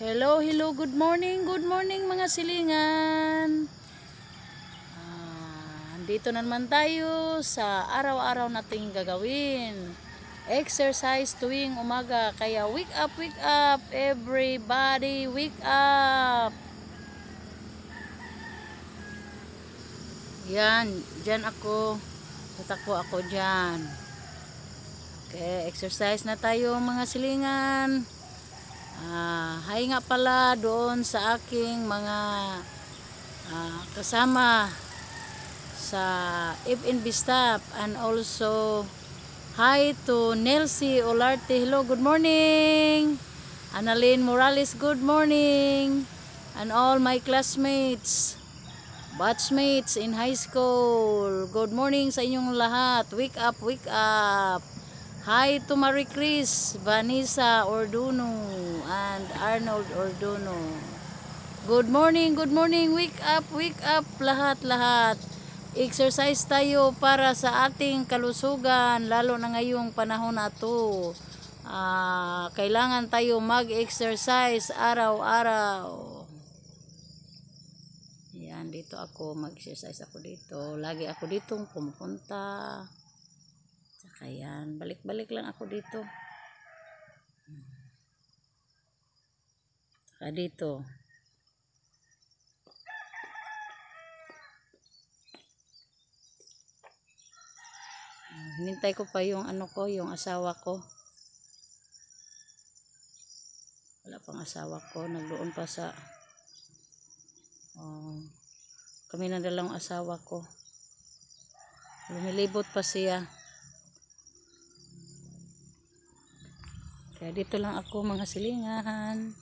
Hello, hello, good morning, good morning mga silingan. Ah, dito na naman tayo sa araw-araw nating gagawin. Exercise tuwing umaga. Kaya wake up, wake up, everybody, wake up. Yan, dyan ako. Tatakbo ako dyan. Okay, exercise na tayo mga silingan. Ah, hi nga pala doon sa aking mga ah, kasama sa FNB staff and also hi to Nelsie Olarte. Hello, good morning. Annalyn Morales, good morning. And all my classmates batchmates in high school. Good morning sa inyong lahat. Wake up, wake up. Hi to Marie Chris, Vanessa Orduno, and Arnold Orduno. Good morning, good morning. Wake up, wake up lahat-lahat. Exercise tayo para sa ating kalusugan, lalo na ngayong panahon na ito. Uh, ah, kailangan tayo mag-exercise araw-araw. Yan, dito ako mag-exercise ako dito. Lagi ako ditong pumunta. Ayan, balik-balik lang ako dito. Saka dito. Ah, hinintay ko pa yung ano ko, yung asawa ko. Wala pang asawa ko. Nagdoon pa sa um, kami na dalawang asawa ko. Lumilibot pa siya. Kaya dito lang ako mga silingan.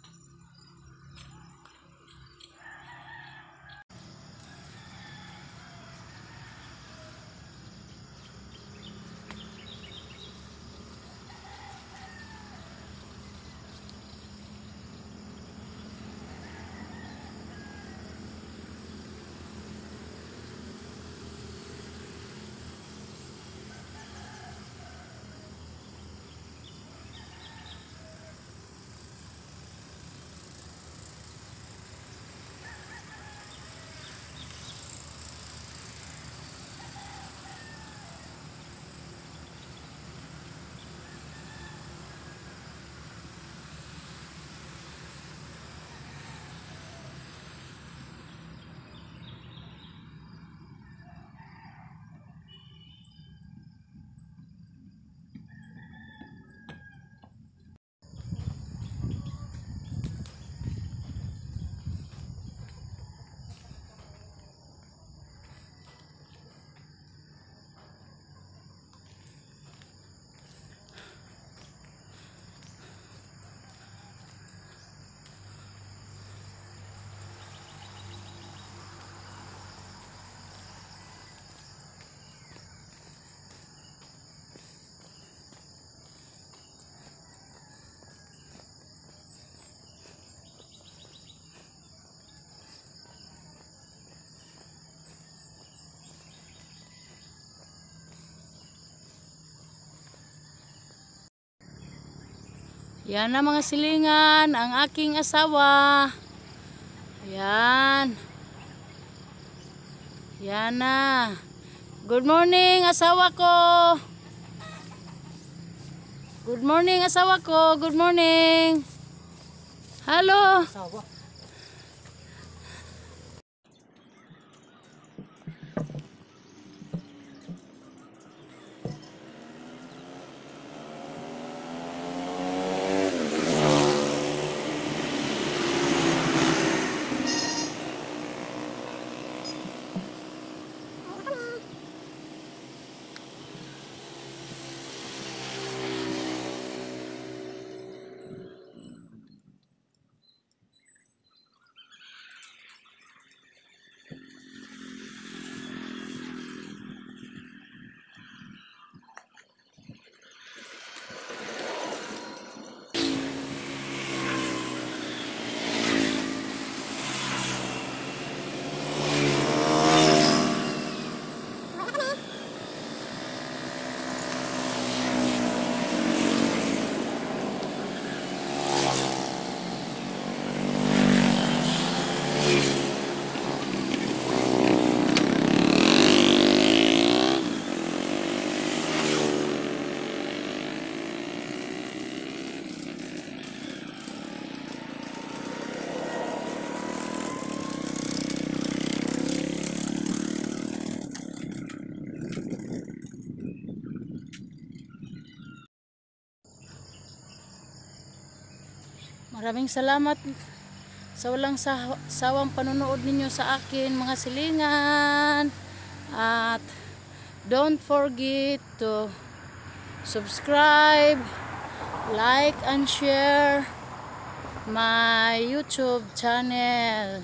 Yan na mga silingan, ang aking asawa. Yan. Yan na. Good morning, asawa ko. Good morning, asawa ko. Good morning. Hello. Asawa. Maraming salamat sa walang sawang panonood ninyo sa akin mga silingan. At don't forget to subscribe, like and share my YouTube channel.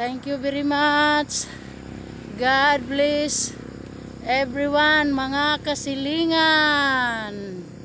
Thank you very much. God bless everyone mga kasilingan.